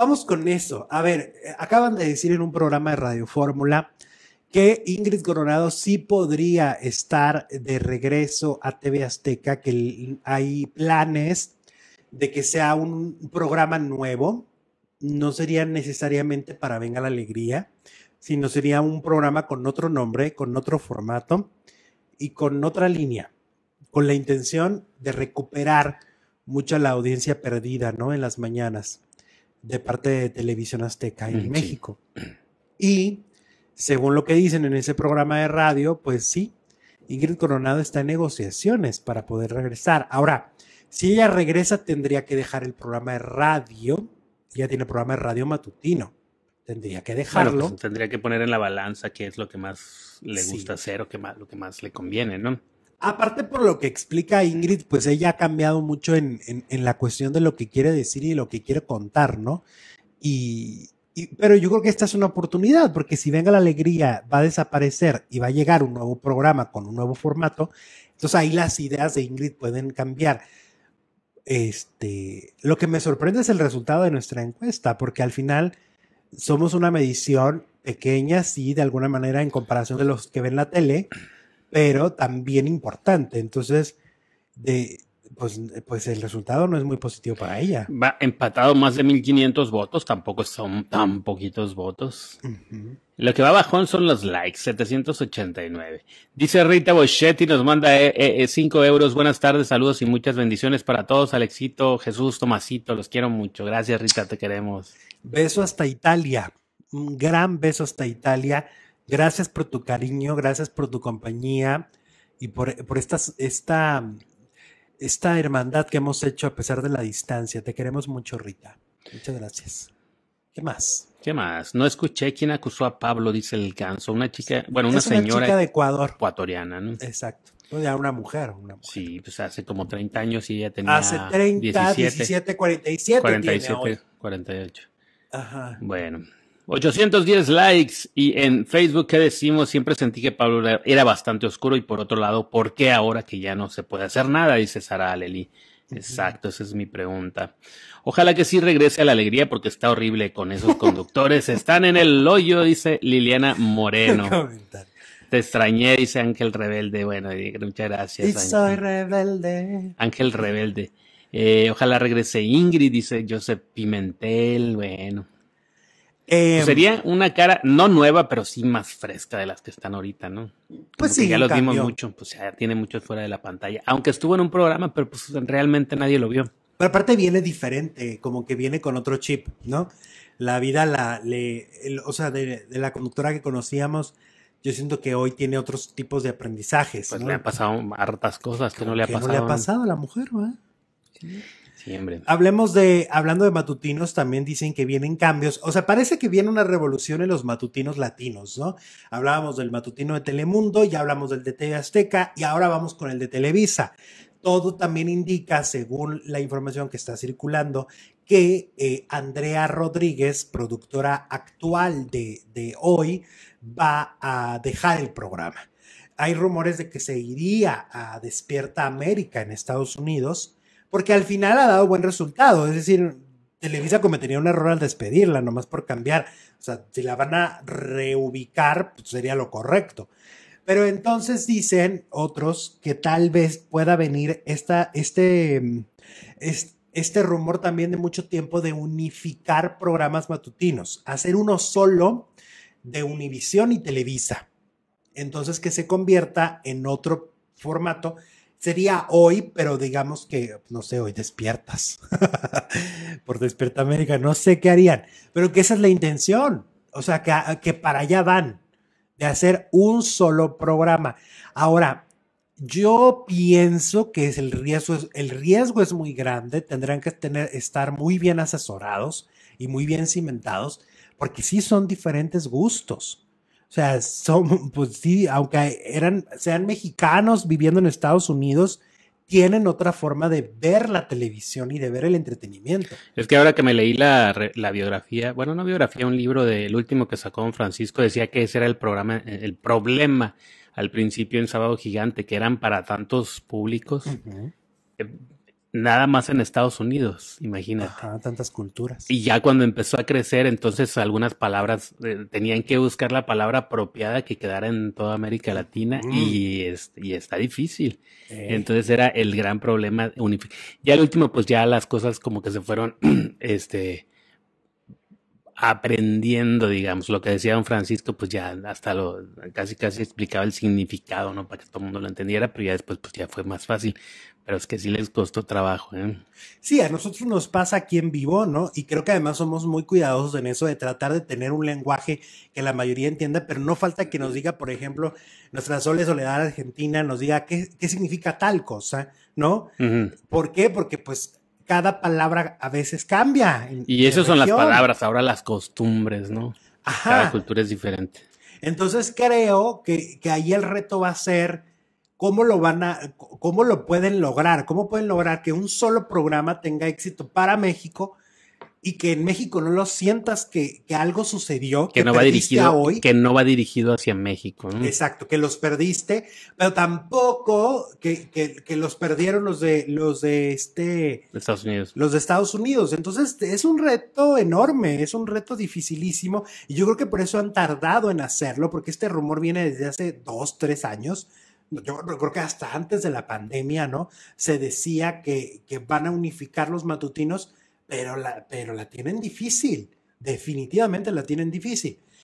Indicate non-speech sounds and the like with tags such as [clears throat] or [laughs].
Vamos con eso. A ver, eh, acaban de decir en un programa de Radio Fórmula que Ingrid Coronado sí podría estar de regreso a TV Azteca, que hay planes de que sea un programa nuevo. No sería necesariamente para Venga la Alegría, sino sería un programa con otro nombre, con otro formato y con otra línea, con la intención de recuperar mucha la audiencia perdida, ¿no? En las mañanas de parte de Televisión Azteca en México. Y según lo que dicen en ese programa de radio, pues sí, Ingrid Coronado está en negociaciones para poder regresar. Ahora, si ella regresa, tendría que dejar el programa de radio. Ya tiene programa de radio matutino. Tendría que pues, dejarlo. tendría que poner en la balanza qué es lo que más le gusta hacer o qué lo que más le conviene, ¿no? Aparte por lo que explica Ingrid, pues ella ha cambiado mucho en, la cuestión de lo que quiere decir y lo que quiere contar, ¿no? Y, pero yo creo que esta es una oportunidad, porque si Venga la Alegría va a desaparecer y va a llegar un nuevo programa con un nuevo formato, entonces ahí las ideas de Ingrid pueden cambiar. Este, lo que me sorprende es el resultado de nuestra encuesta, porque al final somos una medición pequeña, sí, de alguna manera, en comparación de los que ven la tele pero también importante. Entonces, pues, pues el resultado no es muy positivo para ella. Va empatado más de 1500 votos, tampoco son tan poquitos votos. Lo que va bajón son los likes, 789. Dice Rita Boschetti, nos manda 5 eh, eh, eh, euros. Buenas tardes, saludos y muchas bendiciones para todos. Alexito, Jesús, Tomasito, los quiero mucho. Gracias, Rita, te queremos. Beso hasta Italia. Un gran beso hasta Italia Gracias por tu cariño, gracias por tu compañía y por, por esta, esta hermandad que hemos hecho a pesar de la distancia. Te queremos mucho, Rita. Muchas gracias. ¿Qué más? ¿Qué más? No escuché quién acusó a Pablo, dice el ganso. Una chica, bueno, una, una señora. Chica de Ecuador. Ecuatoriana, ¿no? Exacto. O una mujer, una Sí, pues hace como 30 años y ya tenía. Hace 30, 17, 47. 47, 48. Ajá. Bueno, 810 likes y en Facebook, ¿qué decimos? Siempre sentí que Pablo era bastante oscuro y por otro lado, ¿por qué ahora que ya no se puede hacer nada? Dice Sara Aleli. Exacto, esa es mi pregunta. Ojalá que sí regrese a la alegría porque está horrible con esos [laughs] conductores. Están en el hoyo, dice Liliana Moreno. [laughs] Te extrañé, dice Ángel Rebelde. Bueno, muchas gracias. Y soy rebelde. Ángel Rebelde. Eh, ojalá regrese Ingrid, dice Joseph Pimentel. Bueno, Em, sería una cara no nueva, pero sí más fresca de las que están ahorita, ¿no? pues sí. Ya los vimos mucho, pues ya tiene mucho fuera de la pantalla. Aunque estuvo en un programa, pero pues realmente nadie lo vio. Pero aparte viene diferente, como que viene con otro chip, ¿no? La vida, la, le, o sea, de, la conductora que conocíamos, yo siento que hoy tiene otros tipos de aprendizajes. Pues le han pasado hartas cosas que, no le ha pasado. no le ha pasado a la mujer, ¿no? Sí. Hablemos de, hablando de matutinos, también dicen que vienen cambios. O sea, parece que viene una revolución en los matutinos latinos, ¿no? Hablábamos del matutino de Telemundo, ya hablamos del de TV Azteca y ahora vamos con el de Televisa. Todo también indica, según la información que está circulando, que eh, Andrea Rodríguez, productora actual de, de hoy, va a dejar el programa. Hay rumores de que se iría a Despierta América en Estados Unidos porque al final ha dado buen resultado. Es decir, Televisa cometería un error al despedirla, nomás por cambiar. O sea, si la van a reubicar, pues, sería lo correcto. Pero entonces dicen otros que tal vez pueda venir este, este rumor también de mucho tiempo de unificar programas matutinos, hacer uno solo de Univisión y Televisa. Entonces que se convierta en otro formato sería hoy, pero digamos que, no sé, hoy despiertas. [laughs] Por Despierta América, no sé qué harían, pero que esa es la intención. O sea, que, que para allá van, de hacer un solo programa. Ahora, yo pienso que es el, riesgo, el riesgo es muy grande, tendrán que tener, estar muy bien asesorados y muy bien cimentados, porque sí son diferentes gustos. O sea, son, [laughs] pues sí, aunque eran, sean mexicanos viviendo en Estados Unidos, tienen otra forma de ver la televisión y de ver el entretenimiento. Es que ahora que me leí la, biografía, bueno, no biografía, un libro del último que sacó don Francisco, decía que ese era el programa, eh, el problema al principio en Sábado Gigante, que eran para tantos públicos nada más en Estados Unidos, imagínate. tantas culturas. Y ya cuando empezó a crecer, entonces algunas palabras eh, tenían que buscar la palabra apropiada que quedara en toda América Latina mm. y, es, y, está difícil. Eh. Entonces era el gran problema. Ya el último, pues ya las cosas como que se fueron, [clears throat] este, aprendiendo, digamos, lo que decía don Francisco, pues ya hasta lo casi casi explicaba el significado, ¿no? Para que todo el mundo lo entendiera, pero ya después pues ya fue más fácil. Pero es que sí les costó trabajo, ¿eh? Sí, a nosotros nos pasa aquí en vivo, ¿no? Y creo que además somos muy cuidadosos en eso de tratar de tener un lenguaje que la mayoría entienda, pero no falta que nos diga, por ejemplo, nuestra Sole Soledad Argentina, nos diga qué, qué significa tal cosa, ¿no? ¿Por qué? Porque pues cada palabra a veces cambia. Y esas son las palabras, ahora las costumbres, ¿no? Ajá. Cada cultura es diferente. Entonces creo que, que, ahí el reto va a ser cómo lo van a, cómo lo pueden lograr, cómo pueden lograr que un solo programa tenga éxito para México y que en México no lo sientas que, algo sucedió que, no va dirigido hoy que no va dirigido hacia México ¿no? exacto que los perdiste pero tampoco que, los perdieron los de los de este Estados Unidos los de Estados Unidos entonces es un reto enorme es un reto dificilísimo y yo creo que por eso han tardado en hacerlo porque este rumor viene desde hace dos tres años yo creo que hasta antes de la pandemia, ¿no? Se decía que, que van a unificar los matutinos, pero la, pero la tienen difícil, definitivamente la tienen difícil.